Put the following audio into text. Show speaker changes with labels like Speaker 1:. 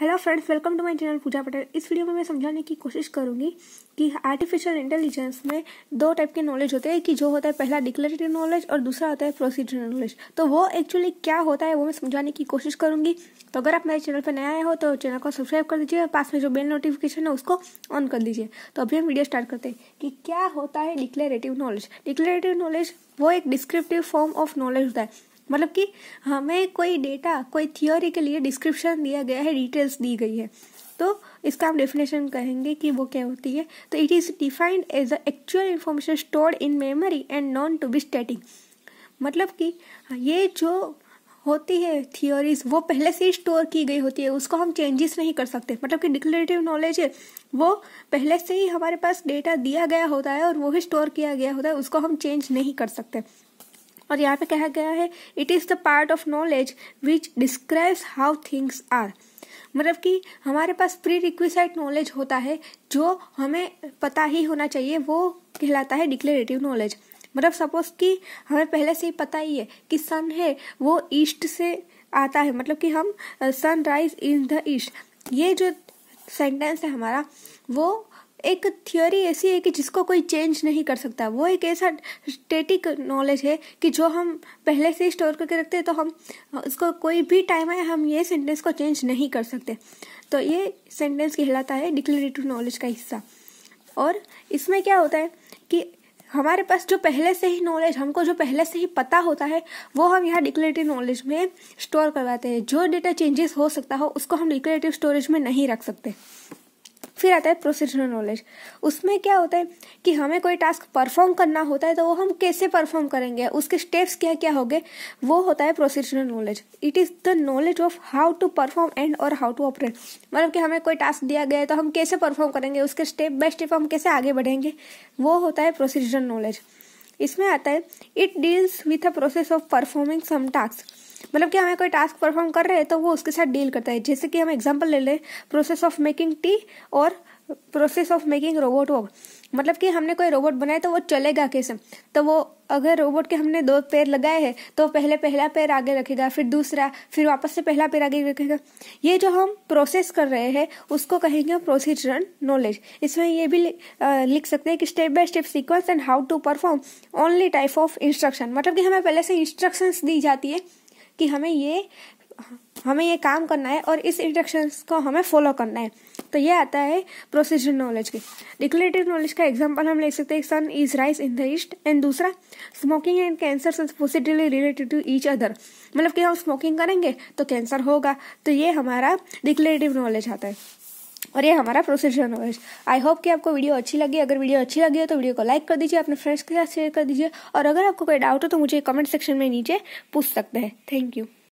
Speaker 1: hello friends welcome to my channel Pooja Patel इस video में मैं समझाने की कोशिश करूंगी कि आर्टिफिशियल इंटेलिजेंस में दो टाइप के नॉलेज होते हैं कि जो होता है पहला डिक्लेरेटिव नॉलेज और दूसरा होता है प्रोसीजरल नॉलेज तो वो एक्चुअली क्या होता है वो मैं समझाने की कोशिश करूंगी तो अगर आप मेरे चैनल पर नया आए हो तो चैनल को सब्सक्राइब कर दीजिए और पास में जो बेल नोटिफिकेशन है उसको ऑन कर दीजिए तो अभी हम वीडियो स्टार्ट करते हैं कि क्या होता है डिक्लेरेटिव नॉलेज डिक्लेरेटिव नॉलेज वो एक डिस्क्रिप्टिव फॉर्म ऑफ नॉलेज होता है मतलब कि हमें कोई डेटा कोई थियोरी के लिए डिस्क्रिप्शन दिया गया है डिटेल्स दी गई है तो इसका हम डेफिनेशन कहेंगे कि वो क्या होती है तो it is defined as a actual information stored in memory and known to be static मतलब कि ये जो होती है थियोरीज वो पहले से ही स्टोर की गई होती है उसको हम चेंजेस नहीं कर सकते मतलब कि डिक्लेरेटिव नॉलेज है वो पहले से ही हमारे पास डेटा दिया गया होता है और वो ही स्टोर किया गया होता है उसको हम चेंज नहीं कर सकते और यहाँ पे कहा गया है it is the part of knowledge which describes how things are मतलब कि हमारे पास प्री रिक्विसाइट नॉलेज होता है जो हमें पता ही होना चाहिए वो कहलाता है डिक्लेरेटिव नॉलेज मतलब सपोज कि हमें पहले से ही पता ही है कि सन है वो ईस्ट से आता है मतलब कि हम सनराइज इन द ईस्ट ये जो सेंटेंस है हमारा वो एक थियोरी ऐसी है कि जिसको कोई चेंज नहीं कर सकता वो एक ऐसा स्टेटिक नॉलेज है कि जो हम पहले से स्टोर करके रखते हैं तो हम उसको कोई भी टाइम आए हम ये सेंटेंस को चेंज नहीं कर सकते तो ये सेंटेंस कहलाता है डिक्लेरेटिव नॉलेज का हिस्सा और इसमें क्या होता है कि हमारे पास जो पहले से ही नॉलेज हमको जो पहले से ही पता होता है वो हम यहाँ डिक्लेरेटिव नॉलेज में स्टोर करवाते हैं जो डेटा चेंजेस हो सकता हो उसको हम डिक्लेरेटिव स्टोरेज में नहीं रख सकते फिर आता है प्रोसीजरल नॉलेज उसमें क्या होता है कि हमें कोई टास्क परफॉर्म करना होता है तो वो हम कैसे परफॉर्म करेंगे उसके स्टेप्स क्या क्या होंगे वो होता है procedural knowledge it is the knowledge of how to perform and और हाउ टू ऑपरेट मतलब कि हमें कोई टास्क दिया गया है तो हम कैसे परफॉर्म करेंगे उसके स्टेप बाय स्टेप हम कैसे आगे बढ़ेंगे वो होता है प्रोसीजरल नॉलेज इसमें आता है it deals with a process of performing some task मतलब कि हमें कोई टास्क परफॉर्म कर रहे हैं तो वो उसके साथ डील करता है जैसे कि हम एग्जाम्पल ले लें प्रोसेस ऑफ मेकिंग टी और process of making robot walk मतलब कि हमने कोई रोबोट बनाया तो वो चलेगा कैसे तो वो अगर रोबोट के हमने दो पैर लगाए हैं तो पहले पहला पैर आगे रखेगा फिर दूसरा फिर वापस से पहला पैर आगे रखेगा ये जो हम प्रोसेस कर रहे हैं उसको कहेंगे प्रोसीजर नॉलेज इसमें ये भी लिख सकते हैं कि step by step sequence and how to perform only type of instruction मतलब कि हमें पहले से इंस्ट्रक्शंस दी जाती है कि हमें ये हमें ये काम करना है और इस इंस्ट्रक्शंस को हमें फॉलो करना है तो ये आता है प्रोसीजर नॉलेज की डिक्लेटिव नॉलेज का एग्जांपल हम ले सकते हैं sun is rise in the east and दूसरा smoking and cancer positively related to each other मतलब कि हम स्मोकिंग करेंगे तो कैंसर होगा तो ये हमारा डिक्लेटिव नॉलेज आता है और ये हमारा प्रोसीजर नॉलेज आई होप कि आपको वीडियो अच्छी लगी अगर वीडियो अच्छी लगी हो तो वीडियो को लाइक कर दीजिए अपने फ्रेंड्स के साथ शेयर कर दीजिए और अगर आपको कोई डाउट हो तो मुझे कमेंट सेक्शन में नीचे पूछ सकते हैं थैंक यू